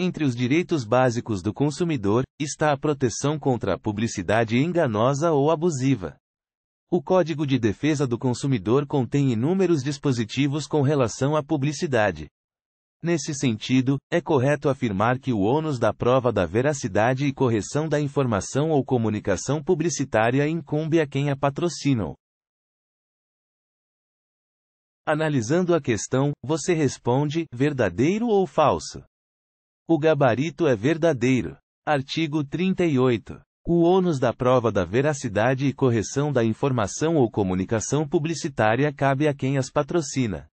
Entre os direitos básicos do consumidor, está a proteção contra a publicidade enganosa ou abusiva. O Código de Defesa do Consumidor contém inúmeros dispositivos com relação à publicidade. Nesse sentido, é correto afirmar que o ônus da prova da veracidade e correção da informação ou comunicação publicitária incumbe a quem a patrocinam. Analisando a questão, você responde verdadeiro ou falso? O gabarito é verdadeiro. Artigo 38. O ônus da prova da veracidade e correção da informação ou comunicação publicitária cabe a quem as patrocina.